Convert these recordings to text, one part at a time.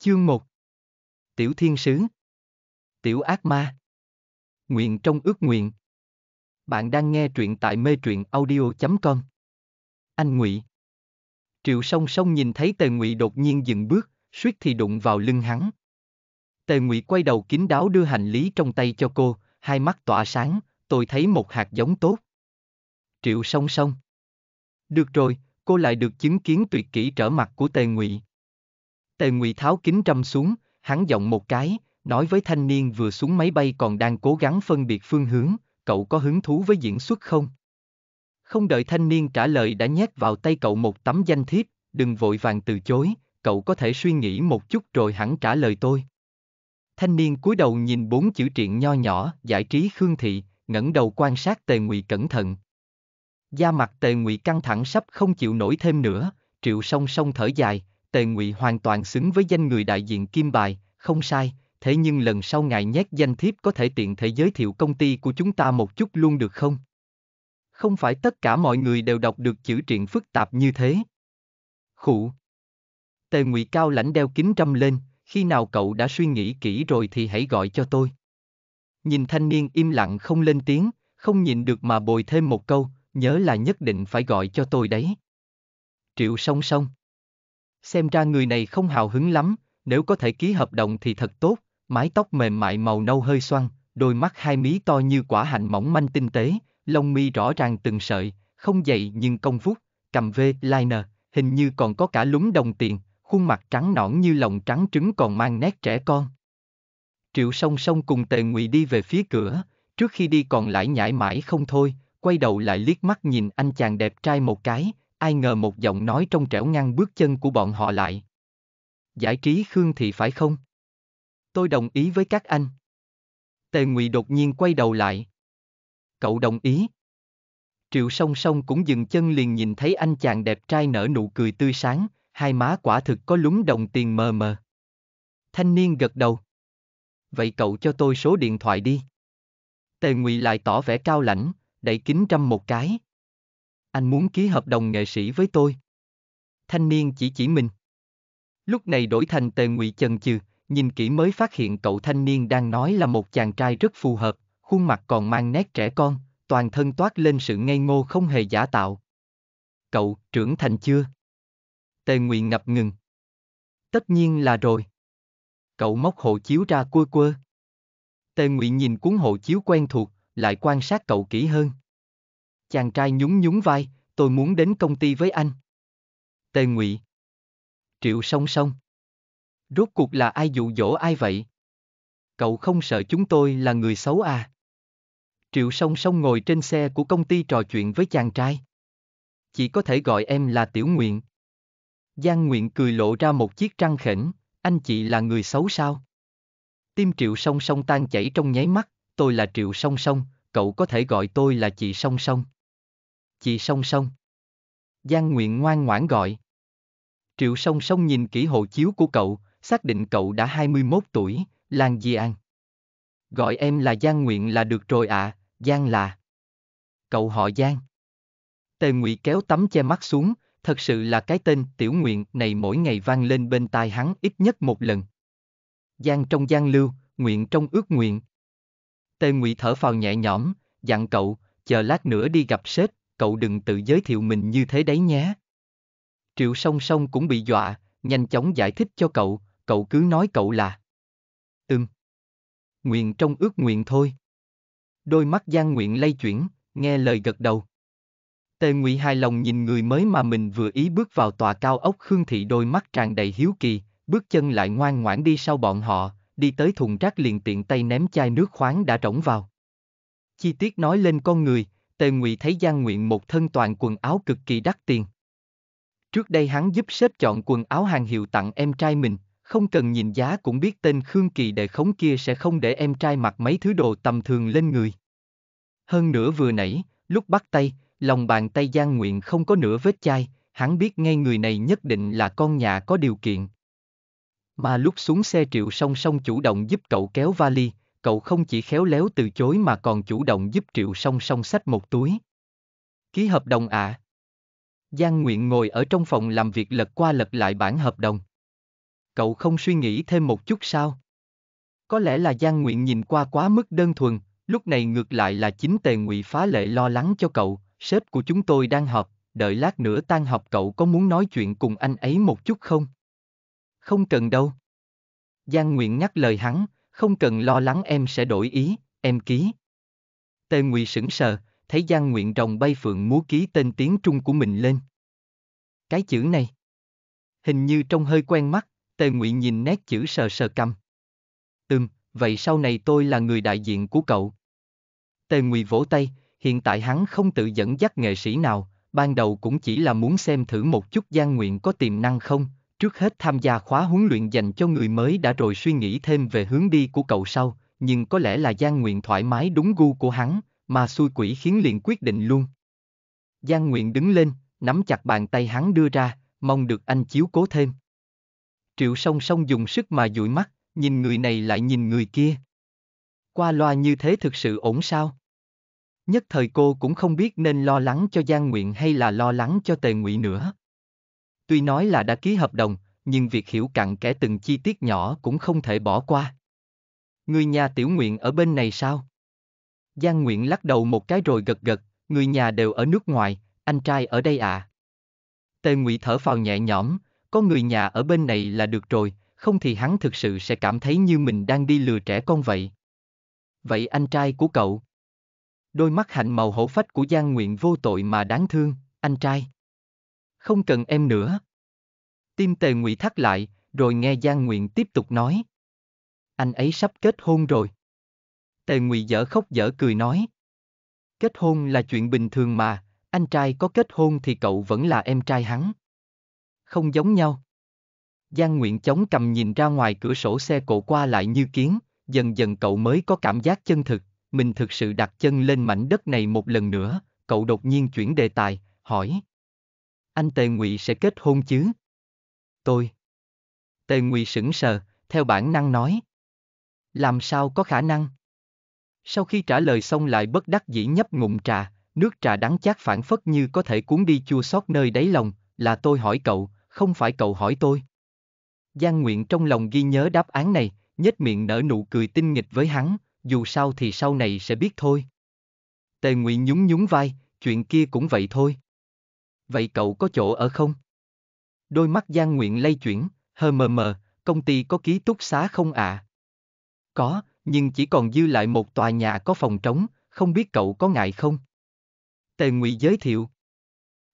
Chương 1 Tiểu Thiên Sứ Tiểu Ác Ma Nguyện trong ước nguyện Bạn đang nghe truyện tại mê truyện audio.com Anh Ngụy Triệu song song nhìn thấy Tề Ngụy đột nhiên dừng bước, suýt thì đụng vào lưng hắn. Tề Ngụy quay đầu kín đáo đưa hành lý trong tay cho cô, hai mắt tỏa sáng, tôi thấy một hạt giống tốt. Triệu song song Được rồi, cô lại được chứng kiến tuyệt kỹ trở mặt của Tề Ngụy. Tề Ngụy tháo kính trâm xuống, hắn giọng một cái, nói với thanh niên vừa xuống máy bay còn đang cố gắng phân biệt phương hướng, cậu có hứng thú với diễn xuất không? Không đợi thanh niên trả lời đã nhét vào tay cậu một tấm danh thiếp, đừng vội vàng từ chối, cậu có thể suy nghĩ một chút rồi hẳn trả lời tôi. Thanh niên cúi đầu nhìn bốn chữ truyện nho nhỏ, giải trí khương thị, ngẩng đầu quan sát tề ngụy cẩn thận. Da mặt tề ngụy căng thẳng sắp không chịu nổi thêm nữa, triệu song song thở dài, Tề Ngụy hoàn toàn xứng với danh người đại diện Kim Bài, không sai, thế nhưng lần sau ngài nhét danh thiếp có thể tiện thể giới thiệu công ty của chúng ta một chút luôn được không? Không phải tất cả mọi người đều đọc được chữ truyện phức tạp như thế. Khụ. Tề Ngụy cao lãnh đeo kính râm lên, khi nào cậu đã suy nghĩ kỹ rồi thì hãy gọi cho tôi. Nhìn thanh niên im lặng không lên tiếng, không nhìn được mà bồi thêm một câu, nhớ là nhất định phải gọi cho tôi đấy. Triệu song song xem ra người này không hào hứng lắm, nếu có thể ký hợp đồng thì thật tốt, mái tóc mềm mại màu nâu hơi xoăn, đôi mắt hai mí to như quả hạnh mỏng manh tinh tế, lông mi rõ ràng từng sợi, không dậy nhưng công vút, cầm v, liner, hình như còn có cả lúng đồng tiền, khuôn mặt trắng nõn như lòng trắng trứng còn mang nét trẻ con. Triệu song song cùng tề ngụy đi về phía cửa, trước khi đi còn lại nhảy mãi không thôi, quay đầu lại liếc mắt nhìn anh chàng đẹp trai một cái, ai ngờ một giọng nói trong trẻo ngăn bước chân của bọn họ lại. Giải trí Khương thì phải không? Tôi đồng ý với các anh. Tề Ngụy đột nhiên quay đầu lại. Cậu đồng ý. Triệu song song cũng dừng chân liền nhìn thấy anh chàng đẹp trai nở nụ cười tươi sáng, hai má quả thực có lúng đồng tiền mờ mờ. Thanh niên gật đầu. Vậy cậu cho tôi số điện thoại đi. Tề Ngụy lại tỏ vẻ cao lãnh, đẩy kính trăm một cái anh muốn ký hợp đồng nghệ sĩ với tôi. Thanh niên chỉ chỉ mình. Lúc này đổi thành tề ngụy chần chừ, nhìn kỹ mới phát hiện cậu thanh niên đang nói là một chàng trai rất phù hợp, khuôn mặt còn mang nét trẻ con, toàn thân toát lên sự ngây ngô không hề giả tạo. Cậu, trưởng thành chưa? Tề Nguyện ngập ngừng. Tất nhiên là rồi. Cậu móc hộ chiếu ra quơ quơ. Tề Nguyện nhìn cuốn hộ chiếu quen thuộc, lại quan sát cậu kỹ hơn chàng trai nhún nhún vai, tôi muốn đến công ty với anh. Tề Ngụy. Triệu song song. Rốt cuộc là ai dụ dỗ ai vậy? Cậu không sợ chúng tôi là người xấu à? Triệu song song ngồi trên xe của công ty trò chuyện với chàng trai. Chỉ có thể gọi em là Tiểu Nguyện. Giang Nguyện cười lộ ra một chiếc răng khểnh, anh chị là người xấu sao? Tim Triệu song song tan chảy trong nháy mắt, tôi là Triệu song song, cậu có thể gọi tôi là chị song song chị song song. Giang Nguyện ngoan ngoãn gọi. Triệu song song nhìn kỹ hộ chiếu của cậu, xác định cậu đã 21 tuổi, Lan Di An. Gọi em là Giang Nguyện là được rồi ạ, à, Giang là. Cậu họ Giang. Tề Ngụy kéo tấm che mắt xuống, thật sự là cái tên Tiểu Nguyện này mỗi ngày vang lên bên tai hắn ít nhất một lần. Giang trong Giang lưu, Nguyện trong ước nguyện. Tề Ngụy thở phào nhẹ nhõm, dặn cậu, chờ lát nữa đi gặp sếp, cậu đừng tự giới thiệu mình như thế đấy nhé. Triệu song song cũng bị dọa, nhanh chóng giải thích cho cậu, cậu cứ nói cậu là. Ừm. Nguyện trong ước nguyện thôi. Đôi mắt Giang Nguyện lay chuyển, nghe lời gật đầu. Tề Ngụy hài lòng nhìn người mới mà mình vừa ý bước vào tòa cao ốc Khương Thị đôi mắt tràn đầy hiếu kỳ, bước chân lại ngoan ngoãn đi sau bọn họ, đi tới thùng rác liền tiện tay ném chai nước khoáng đã trống vào. Chi tiết nói lên con người, Tề Ngụy thấy Giang Nguyện một thân toàn quần áo cực kỳ đắt tiền. Trước đây hắn giúp sếp chọn quần áo hàng hiệu tặng em trai mình, không cần nhìn giá cũng biết tên Khương Kỳ đệ khống kia sẽ không để em trai mặc mấy thứ đồ tầm thường lên người. Hơn nữa vừa nãy, lúc bắt tay, lòng bàn tay Giang Nguyện không có nửa vết chai, hắn biết ngay người này nhất định là con nhà có điều kiện. Mà lúc xuống xe triệu song song chủ động giúp cậu kéo vali, cậu không chỉ khéo léo từ chối mà còn chủ động giúp Triệu song song sách một túi. Ký hợp đồng ạ. À? Giang Nguyện ngồi ở trong phòng làm việc lật qua lật lại bản hợp đồng. Cậu không suy nghĩ thêm một chút sao? Có lẽ là Giang Nguyện nhìn qua quá mức đơn thuần, lúc này ngược lại là chính tề ngụy phá lệ lo lắng cho cậu, sếp của chúng tôi đang họp, đợi lát nữa tan học cậu có muốn nói chuyện cùng anh ấy một chút không? Không cần đâu. Giang Nguyện ngắt lời hắn, không cần lo lắng em sẽ đổi ý, em ký. Tề Ngụy sững sờ, thấy Giang Nguyện Rồng bay phượng múa ký tên tiếng Trung của mình lên. Cái chữ này. Hình như trông hơi quen mắt, Tề Ngụy nhìn nét chữ sờ sờ cầm. Ừm, vậy sau này tôi là người đại diện của cậu. Tề Ngụy vỗ tay, hiện tại hắn không tự dẫn dắt nghệ sĩ nào, ban đầu cũng chỉ là muốn xem thử một chút Giang Nguyện có tiềm năng không, Trước hết tham gia khóa huấn luyện dành cho người mới đã rồi suy nghĩ thêm về hướng đi của cậu sau, nhưng có lẽ là Giang Nguyện thoải mái đúng gu của hắn, mà xui quỷ khiến liền quyết định luôn. Giang Nguyện đứng lên, nắm chặt bàn tay hắn đưa ra, mong được anh chiếu cố thêm. Triệu song song dùng sức mà dụi mắt, nhìn người này lại nhìn người kia. Qua loa như thế thực sự ổn sao? Nhất thời cô cũng không biết nên lo lắng cho Giang Nguyện hay là lo lắng cho Tề Ngụy nữa. Tuy nói là đã ký hợp đồng, nhưng việc hiểu cặn kẽ từng chi tiết nhỏ cũng không thể bỏ qua. Người nhà tiểu nguyện ở bên này sao? Giang Nguyện lắc đầu một cái rồi gật gật, người nhà đều ở nước ngoài, anh trai ở đây à? Tề Ngụy thở phào nhẹ nhõm, có người nhà ở bên này là được rồi, không thì hắn thực sự sẽ cảm thấy như mình đang đi lừa trẻ con vậy. Vậy anh trai của cậu? Đôi mắt hạnh màu hổ phách của Giang Nguyện vô tội mà đáng thương, anh trai không cần em nữa. Tim tề ngụy thắt lại, rồi nghe Giang Nguyện tiếp tục nói. Anh ấy sắp kết hôn rồi. Tề ngụy dở khóc dở cười nói. Kết hôn là chuyện bình thường mà, anh trai có kết hôn thì cậu vẫn là em trai hắn. Không giống nhau. Giang Nguyện chống cầm nhìn ra ngoài cửa sổ xe cộ qua lại như kiến, dần dần cậu mới có cảm giác chân thực, mình thực sự đặt chân lên mảnh đất này một lần nữa, cậu đột nhiên chuyển đề tài, hỏi anh Tề Ngụy sẽ kết hôn chứ? Tôi. Tề Ngụy sững sờ, theo bản năng nói. Làm sao có khả năng? Sau khi trả lời xong lại bất đắc dĩ nhấp ngụm trà, nước trà đắng chát phản phất như có thể cuốn đi chua xót nơi đáy lòng, là tôi hỏi cậu, không phải cậu hỏi tôi. Giang Nguyện trong lòng ghi nhớ đáp án này, nhếch miệng nở nụ cười tinh nghịch với hắn, dù sao thì sau này sẽ biết thôi. Tề Ngụy nhún nhún vai, chuyện kia cũng vậy thôi vậy cậu có chỗ ở không? Đôi mắt Giang Nguyện lay chuyển, hờ mờ mờ, công ty có ký túc xá không ạ? À? Có, nhưng chỉ còn dư lại một tòa nhà có phòng trống, không biết cậu có ngại không? Tề Ngụy giới thiệu.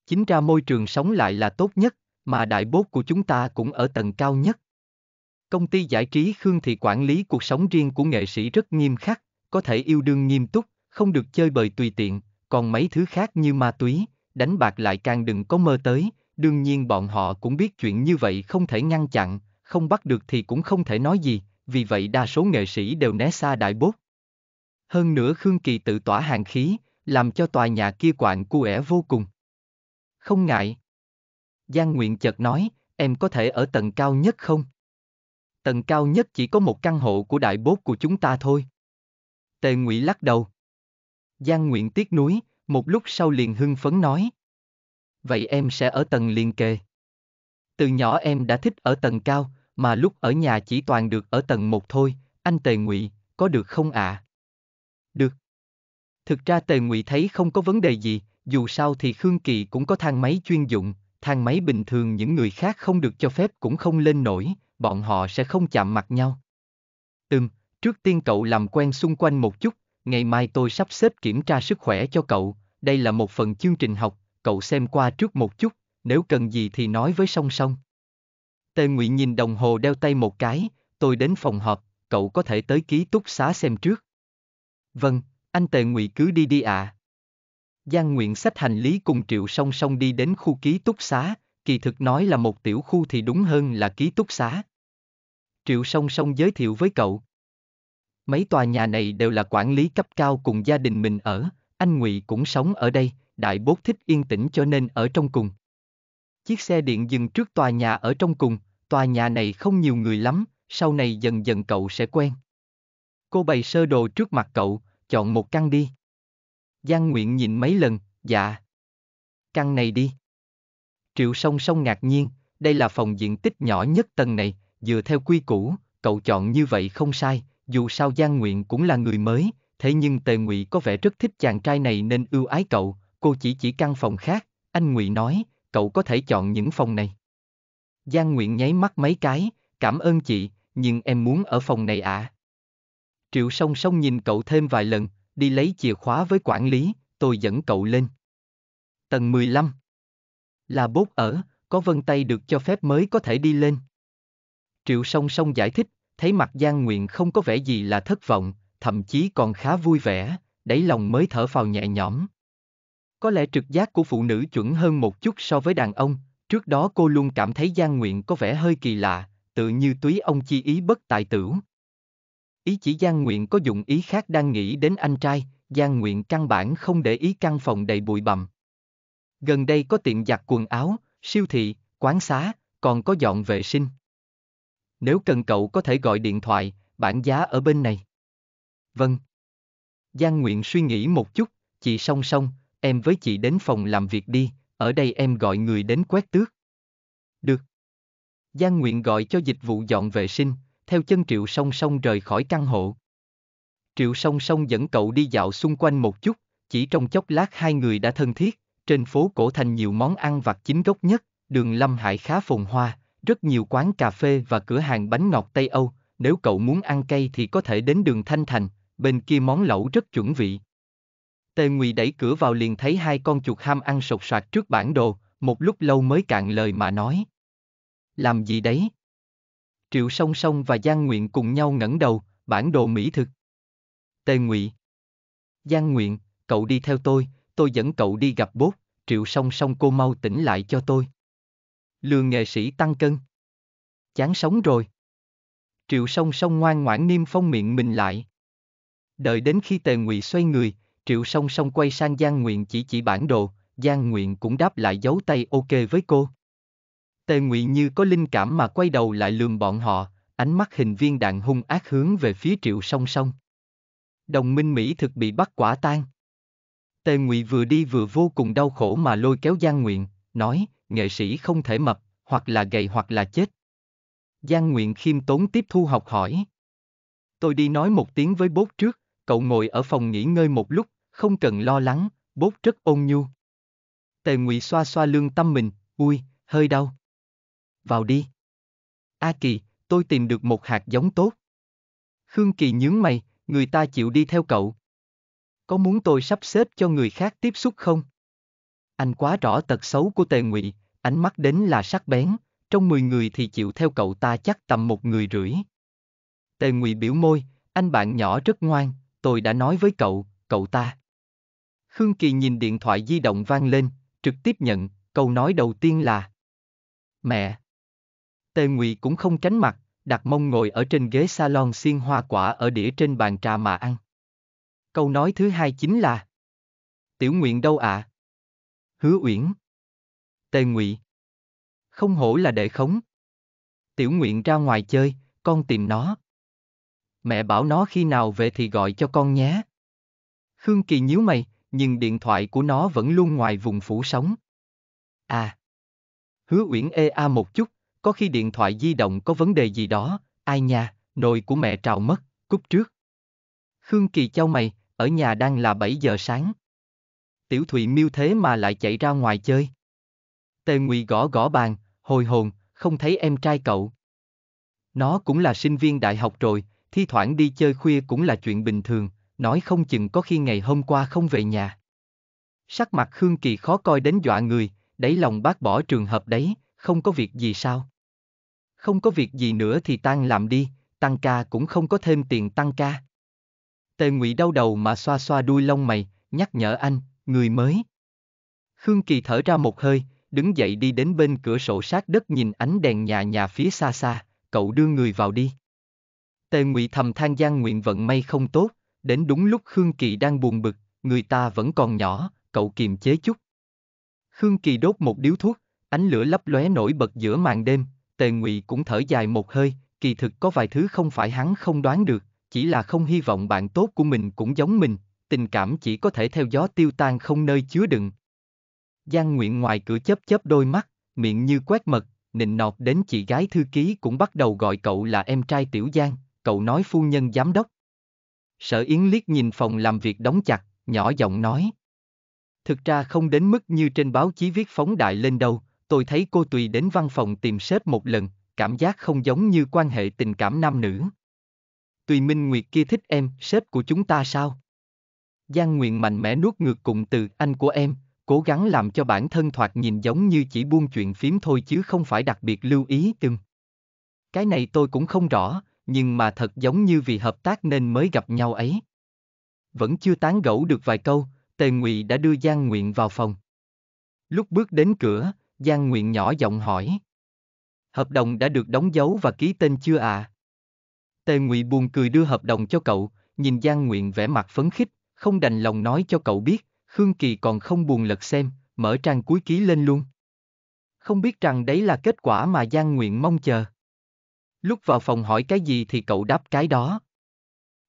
Chính ra môi trường sống lại là tốt nhất, mà đại bốt của chúng ta cũng ở tầng cao nhất. Công ty giải trí Khương Thị quản lý cuộc sống riêng của nghệ sĩ rất nghiêm khắc, có thể yêu đương nghiêm túc, không được chơi bời tùy tiện, còn mấy thứ khác như ma túy, đánh bạc lại càng đừng có mơ tới, đương nhiên bọn họ cũng biết chuyện như vậy không thể ngăn chặn, không bắt được thì cũng không thể nói gì, vì vậy đa số nghệ sĩ đều né xa đại bốt. Hơn nữa Khương Kỳ tự tỏa hàng khí, làm cho tòa nhà kia quạng cuẻ vô cùng. Không ngại. Giang Nguyện chợt nói, em có thể ở tầng cao nhất không? Tầng cao nhất chỉ có một căn hộ của đại bốt của chúng ta thôi. Tề Ngụy lắc đầu. Giang Nguyện tiếc nuối, một lúc sau liền hưng phấn nói. Vậy em sẽ ở tầng liền kề. Từ nhỏ em đã thích ở tầng cao, mà lúc ở nhà chỉ toàn được ở tầng một thôi, anh Tề Ngụy, có được không ạ? À? Được. Thực ra Tề Ngụy thấy không có vấn đề gì, dù sao thì Khương Kỳ cũng có thang máy chuyên dụng, thang máy bình thường những người khác không được cho phép cũng không lên nổi, bọn họ sẽ không chạm mặt nhau. Ừm, trước tiên cậu làm quen xung quanh một chút, ngày mai tôi sắp xếp kiểm tra sức khỏe cho cậu, đây là một phần chương trình học, cậu xem qua trước một chút, nếu cần gì thì nói với song song. Tề Ngụy nhìn đồng hồ đeo tay một cái, tôi đến phòng họp, cậu có thể tới ký túc xá xem trước. Vâng, anh Tề Ngụy cứ đi đi ạ. À. Giang Nguyện xách hành lý cùng Triệu song song đi đến khu ký túc xá, kỳ thực nói là một tiểu khu thì đúng hơn là ký túc xá. Triệu song song giới thiệu với cậu. Mấy tòa nhà này đều là quản lý cấp cao cùng gia đình mình ở, anh Ngụy cũng sống ở đây, đại bốt thích yên tĩnh cho nên ở trong cùng. Chiếc xe điện dừng trước tòa nhà ở trong cùng, tòa nhà này không nhiều người lắm, sau này dần dần cậu sẽ quen. Cô bày sơ đồ trước mặt cậu, chọn một căn đi. Giang Nguyện nhìn mấy lần, dạ. Căn này đi. Triệu song song ngạc nhiên, đây là phòng diện tích nhỏ nhất tầng này, dựa theo quy củ, cậu chọn như vậy không sai, dù sao Giang Nguyện cũng là người mới, thế nhưng Tề Ngụy có vẻ rất thích chàng trai này nên ưu ái cậu, cô chỉ chỉ căn phòng khác, anh Ngụy nói, cậu có thể chọn những phòng này. Giang Nguyện nháy mắt mấy cái, cảm ơn chị, nhưng em muốn ở phòng này ạ. À. Triệu song song nhìn cậu thêm vài lần, đi lấy chìa khóa với quản lý, tôi dẫn cậu lên. Tầng 15 Là bốt ở, có vân tay được cho phép mới có thể đi lên. Triệu song song giải thích, thấy mặt Giang Nguyện không có vẻ gì là thất vọng, thậm chí còn khá vui vẻ, đẩy lòng mới thở phào nhẹ nhõm. Có lẽ trực giác của phụ nữ chuẩn hơn một chút so với đàn ông, trước đó cô luôn cảm thấy Giang Nguyện có vẻ hơi kỳ lạ, tự như túy ông chi ý bất tài tử. Ý chỉ Giang Nguyện có dụng ý khác đang nghĩ đến anh trai, Giang Nguyện căn bản không để ý căn phòng đầy bụi bặm. Gần đây có tiệm giặt quần áo, siêu thị, quán xá, còn có dọn vệ sinh. Nếu cần cậu có thể gọi điện thoại, bản giá ở bên này. Vâng. Giang Nguyện suy nghĩ một chút, chị song song, em với chị đến phòng làm việc đi, ở đây em gọi người đến quét tước. Được. Giang Nguyện gọi cho dịch vụ dọn vệ sinh, theo chân Triệu song song rời khỏi căn hộ. Triệu song song dẫn cậu đi dạo xung quanh một chút, chỉ trong chốc lát hai người đã thân thiết, trên phố cổ thành nhiều món ăn vặt chính gốc nhất, đường Lâm Hải khá phồn hoa, rất nhiều quán cà phê và cửa hàng bánh ngọt Tây Âu, nếu cậu muốn ăn cay thì có thể đến đường Thanh Thành, bên kia món lẩu rất chuẩn vị. Tề Ngụy đẩy cửa vào liền thấy hai con chuột ham ăn sột soạt trước bản đồ, một lúc lâu mới cạn lời mà nói. Làm gì đấy? Triệu Song Song và Giang Nguyện cùng nhau ngẩng đầu, bản đồ mỹ thực. Tề Ngụy. Giang Nguyện, cậu đi theo tôi, tôi dẫn cậu đi gặp bố. Triệu Song Song cô mau tỉnh lại cho tôi lừa nghệ sĩ tăng cân. Chán sống rồi. Triệu song song ngoan ngoãn niêm phong miệng mình lại. Đợi đến khi tề ngụy xoay người, triệu song song quay sang Giang Nguyện chỉ chỉ bản đồ, Giang Nguyện cũng đáp lại dấu tay ok với cô. Tề ngụy như có linh cảm mà quay đầu lại lườm bọn họ, ánh mắt hình viên đạn hung ác hướng về phía triệu song song. Đồng minh Mỹ thực bị bắt quả tang. Tề Ngụy vừa đi vừa vô cùng đau khổ mà lôi kéo Giang Nguyện, nói, nghệ sĩ không thể mập, hoặc là gầy hoặc là chết. Giang Nguyện khiêm tốn tiếp thu học hỏi. Tôi đi nói một tiếng với bốt trước, cậu ngồi ở phòng nghỉ ngơi một lúc, không cần lo lắng, bốt rất ôn nhu. Tề Ngụy xoa xoa lương tâm mình, ui, hơi đau. Vào đi. A Kỳ, tôi tìm được một hạt giống tốt. Khương Kỳ nhướng mày, người ta chịu đi theo cậu. Có muốn tôi sắp xếp cho người khác tiếp xúc không? Anh quá rõ tật xấu của tề ngụy, ánh mắt đến là sắc bén, trong mười người thì chịu theo cậu ta chắc tầm một người rưỡi. Tề ngụy biểu môi, anh bạn nhỏ rất ngoan, tôi đã nói với cậu, cậu ta. Khương Kỳ nhìn điện thoại di động vang lên, trực tiếp nhận, câu nói đầu tiên là Mẹ! Tề Ngụy cũng không tránh mặt, đặt mông ngồi ở trên ghế salon xiên hoa quả ở đĩa trên bàn trà mà ăn. Câu nói thứ hai chính là Tiểu Nguyện đâu ạ? À? Hứa Uyển. Tề Ngụy. Không hổ là đệ khống. Tiểu Nguyện ra ngoài chơi, con tìm nó. Mẹ bảo nó khi nào về thì gọi cho con nhé. Khương Kỳ nhíu mày, nhưng điện thoại của nó vẫn luôn ngoài vùng phủ sóng. À. Hứa Uyển ê a một chút, có khi điện thoại di động có vấn đề gì đó, ai nha, nồi của mẹ trào mất, cúp trước. Khương Kỳ trao mày, ở nhà đang là 7 giờ sáng tiểu thụy miêu thế mà lại chạy ra ngoài chơi. Tề Ngụy gõ gõ bàn, hồi hồn, không thấy em trai cậu. Nó cũng là sinh viên đại học rồi, thi thoảng đi chơi khuya cũng là chuyện bình thường, nói không chừng có khi ngày hôm qua không về nhà. Sắc mặt Khương Kỳ khó coi đến dọa người, đẩy lòng bác bỏ trường hợp đấy, không có việc gì sao? Không có việc gì nữa thì tăng làm đi, tăng ca cũng không có thêm tiền tăng ca. Tề Ngụy đau đầu mà xoa xoa đuôi lông mày, nhắc nhở anh, người mới. Khương Kỳ thở ra một hơi, đứng dậy đi đến bên cửa sổ sát đất nhìn ánh đèn nhà nhà phía xa xa, cậu đưa người vào đi. Tề Ngụy thầm than gian nguyện vận may không tốt, đến đúng lúc Khương Kỳ đang buồn bực, người ta vẫn còn nhỏ, cậu kiềm chế chút. Khương Kỳ đốt một điếu thuốc, ánh lửa lấp lóe nổi bật giữa màn đêm, Tề Ngụy cũng thở dài một hơi, kỳ thực có vài thứ không phải hắn không đoán được, chỉ là không hy vọng bạn tốt của mình cũng giống mình, tình cảm chỉ có thể theo gió tiêu tan không nơi chứa đựng. Giang Nguyện ngoài cửa chớp chớp đôi mắt, miệng như quét mật, nịnh nọt đến chị gái thư ký cũng bắt đầu gọi cậu là em trai Tiểu Giang, cậu nói phu nhân giám đốc. Sở Yến liếc nhìn phòng làm việc đóng chặt, nhỏ giọng nói. Thực ra không đến mức như trên báo chí viết phóng đại lên đâu, tôi thấy cô tùy đến văn phòng tìm sếp một lần, cảm giác không giống như quan hệ tình cảm nam nữ. Tùy Minh Nguyệt kia thích em, sếp của chúng ta sao? Giang Nguyện mạnh mẽ nuốt ngược cùng từ anh của em, cố gắng làm cho bản thân thoạt nhìn giống như chỉ buông chuyện phím thôi chứ không phải đặc biệt lưu ý từng. Cái này tôi cũng không rõ, nhưng mà thật giống như vì hợp tác nên mới gặp nhau ấy. Vẫn chưa tán gẫu được vài câu, Tề Ngụy đã đưa Giang Nguyện vào phòng. Lúc bước đến cửa, Giang Nguyện nhỏ giọng hỏi. Hợp đồng đã được đóng dấu và ký tên chưa à? Tề Ngụy buồn cười đưa hợp đồng cho cậu, nhìn Giang Nguyện vẻ mặt phấn khích, không đành lòng nói cho cậu biết, Khương Kỳ còn không buồn lật xem, mở trang cuối ký lên luôn. Không biết rằng đấy là kết quả mà Giang Nguyện mong chờ. Lúc vào phòng hỏi cái gì thì cậu đáp cái đó.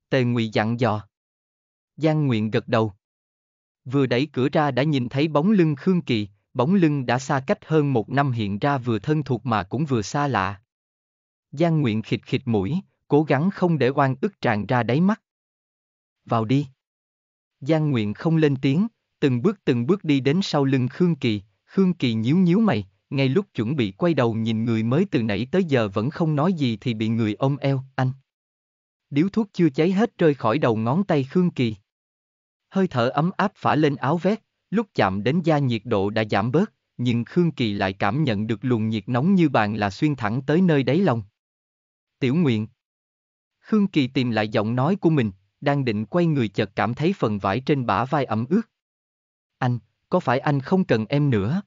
Tề Ngụy dặn dò. Giang Nguyện gật đầu. Vừa đẩy cửa ra đã nhìn thấy bóng lưng Khương Kỳ, bóng lưng đã xa cách hơn một năm hiện ra vừa thân thuộc mà cũng vừa xa lạ. Giang Nguyện khịt khịt mũi, cố gắng không để oan ức tràn ra đáy mắt. Vào đi. Giang Nguyện không lên tiếng, từng bước từng bước đi đến sau lưng Khương Kỳ, Khương Kỳ nhíu nhíu mày, ngay lúc chuẩn bị quay đầu nhìn người mới từ nãy tới giờ vẫn không nói gì thì bị người ôm eo, anh. Điếu thuốc chưa cháy hết rơi khỏi đầu ngón tay Khương Kỳ. Hơi thở ấm áp phả lên áo vét, lúc chạm đến da nhiệt độ đã giảm bớt, nhưng Khương Kỳ lại cảm nhận được luồng nhiệt nóng như bàn là xuyên thẳng tới nơi đáy lòng. Tiểu Nguyện Khương Kỳ tìm lại giọng nói của mình, đang định quay người chợt cảm thấy phần vải trên bả vai ẩm ướt. Anh, có phải anh không cần em nữa?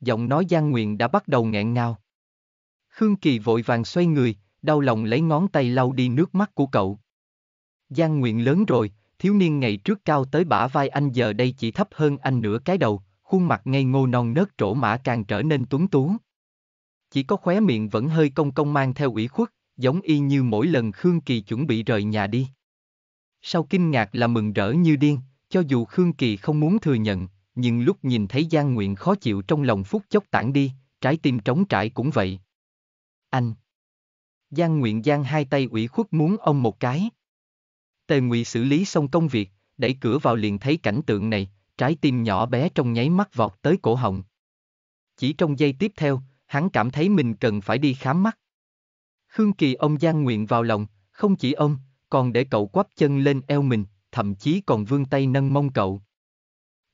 Giọng nói Giang Nguyện đã bắt đầu nghẹn ngào. Khương Kỳ vội vàng xoay người, đau lòng lấy ngón tay lau đi nước mắt của cậu. Giang Nguyện lớn rồi, thiếu niên ngày trước cao tới bả vai anh giờ đây chỉ thấp hơn anh nửa cái đầu, khuôn mặt ngây ngô non nớt trổ mã càng trở nên tuấn tú. Chỉ có khóe miệng vẫn hơi cong cong mang theo ủy khuất, giống y như mỗi lần Khương Kỳ chuẩn bị rời nhà đi sau kinh ngạc là mừng rỡ như điên, cho dù Khương Kỳ không muốn thừa nhận, nhưng lúc nhìn thấy Giang Nguyện khó chịu trong lòng phút chốc tản đi, trái tim trống trải cũng vậy. Anh! Giang Nguyện Giang hai tay ủy khuất muốn ông một cái. Tề Ngụy xử lý xong công việc, đẩy cửa vào liền thấy cảnh tượng này, trái tim nhỏ bé trong nháy mắt vọt tới cổ họng. Chỉ trong giây tiếp theo, hắn cảm thấy mình cần phải đi khám mắt. Khương Kỳ ông Giang Nguyện vào lòng, không chỉ ông, còn để cậu quắp chân lên eo mình, thậm chí còn vươn tay nâng mông cậu.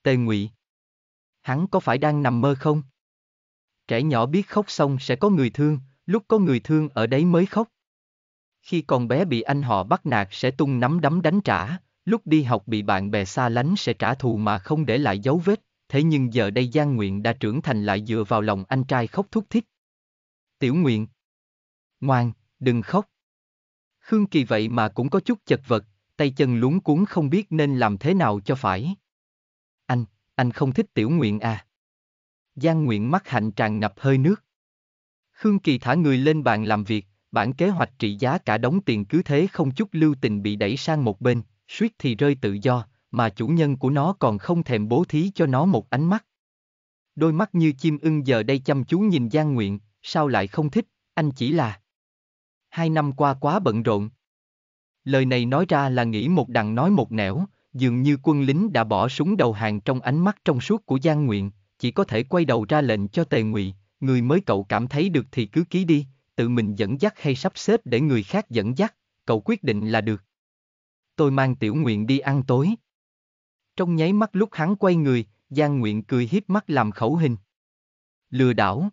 Tề Ngụy. Hắn có phải đang nằm mơ không? Trẻ nhỏ biết khóc xong sẽ có người thương, lúc có người thương ở đấy mới khóc. Khi con bé bị anh họ bắt nạt sẽ tung nắm đấm đánh trả, lúc đi học bị bạn bè xa lánh sẽ trả thù mà không để lại dấu vết, thế nhưng giờ đây Giang Nguyện đã trưởng thành lại dựa vào lòng anh trai khóc thúc thích. Tiểu Nguyện. Ngoan, đừng khóc. Khương Kỳ vậy mà cũng có chút chật vật, tay chân luống cuốn không biết nên làm thế nào cho phải. Anh, anh không thích tiểu nguyện à? Giang Nguyện mắt hạnh tràn ngập hơi nước. Khương Kỳ thả người lên bàn làm việc, bản kế hoạch trị giá cả đống tiền cứ thế không chút lưu tình bị đẩy sang một bên, suýt thì rơi tự do, mà chủ nhân của nó còn không thèm bố thí cho nó một ánh mắt. Đôi mắt như chim ưng giờ đây chăm chú nhìn Giang Nguyện, sao lại không thích, anh chỉ là hai năm qua quá bận rộn. Lời này nói ra là nghĩ một đằng nói một nẻo, dường như quân lính đã bỏ súng đầu hàng trong ánh mắt trong suốt của Giang Nguyện, chỉ có thể quay đầu ra lệnh cho Tề Ngụy, người mới cậu cảm thấy được thì cứ ký đi, tự mình dẫn dắt hay sắp xếp để người khác dẫn dắt, cậu quyết định là được. Tôi mang Tiểu Nguyện đi ăn tối. Trong nháy mắt lúc hắn quay người, Giang Nguyện cười hiếp mắt làm khẩu hình. Lừa đảo.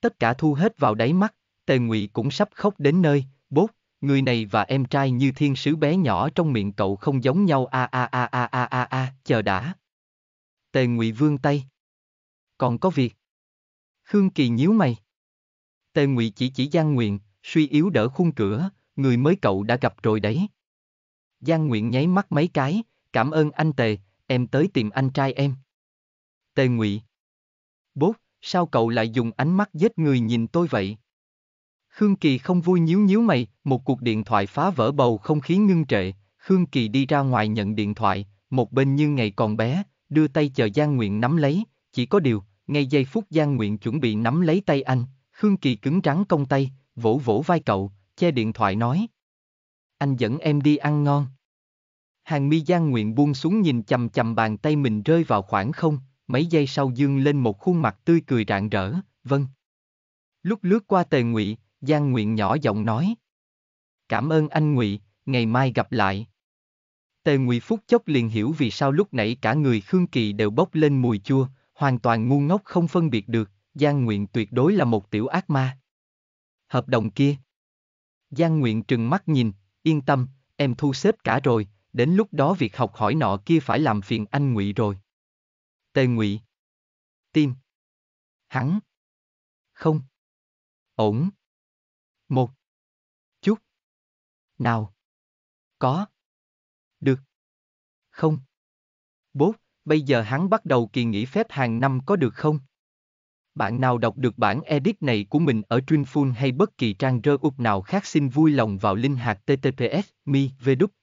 Tất cả thu hết vào đáy mắt, Tề Ngụy cũng sắp khóc đến nơi, bốt, người này và em trai như thiên sứ bé nhỏ trong miệng cậu không giống nhau a a a a a a a, chờ đã. Tề Ngụy vương tay. Còn có việc. Khương Kỳ nhíu mày. Tề Ngụy chỉ chỉ Giang Nguyện, suy yếu đỡ khung cửa, người mới cậu đã gặp rồi đấy. Giang Nguyện nháy mắt mấy cái, cảm ơn anh Tề, em tới tìm anh trai em. Tề Ngụy. Bốt, sao cậu lại dùng ánh mắt giết người nhìn tôi vậy? Khương Kỳ không vui nhíu nhíu mày, một cuộc điện thoại phá vỡ bầu không khí ngưng trệ, Khương Kỳ đi ra ngoài nhận điện thoại, một bên như ngày còn bé, đưa tay chờ Giang Nguyện nắm lấy, chỉ có điều, ngay giây phút Giang Nguyện chuẩn bị nắm lấy tay anh, Khương Kỳ cứng rắn cong tay, vỗ vỗ vai cậu, che điện thoại nói. Anh dẫn em đi ăn ngon. Hàng mi Giang Nguyện buông xuống nhìn chầm chầm bàn tay mình rơi vào khoảng không, mấy giây sau dương lên một khuôn mặt tươi cười rạng rỡ, vâng. Lúc lướt qua tề ngụy, Giang Nguyện nhỏ giọng nói. Cảm ơn anh Ngụy, ngày mai gặp lại. Tề Ngụy phút chốc liền hiểu vì sao lúc nãy cả người Khương Kỳ đều bốc lên mùi chua, hoàn toàn ngu ngốc không phân biệt được, Giang Nguyện tuyệt đối là một tiểu ác ma. Hợp đồng kia. Giang Nguyện trừng mắt nhìn, yên tâm, em thu xếp cả rồi, đến lúc đó việc học hỏi nọ kia phải làm phiền anh Ngụy rồi. Tề Ngụy. Tim. Hắn. Không. Ổn. Một. Chút. Nào. Có. Được. Không. Bốt, bây giờ hắn bắt đầu kỳ nghỉ phép hàng năm có được không? Bạn nào đọc được bản edit này của mình ở Trinfun hay bất kỳ trang rơ úp nào khác xin vui lòng vào linh hạt ttps mi vdutt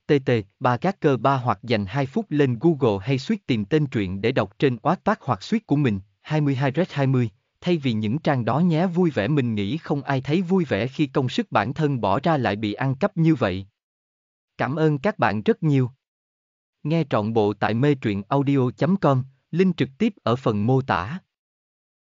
ba các cơ ba hoặc dành 2 phút lên Google hay suýt tìm tên truyện để đọc trên oát tác hoặc suýt của mình 22 red 20 thay vì những trang đó nhé vui vẻ mình nghĩ không ai thấy vui vẻ khi công sức bản thân bỏ ra lại bị ăn cắp như vậy. Cảm ơn các bạn rất nhiều. Nghe trọn bộ tại mê truyện audio.com, link trực tiếp ở phần mô tả.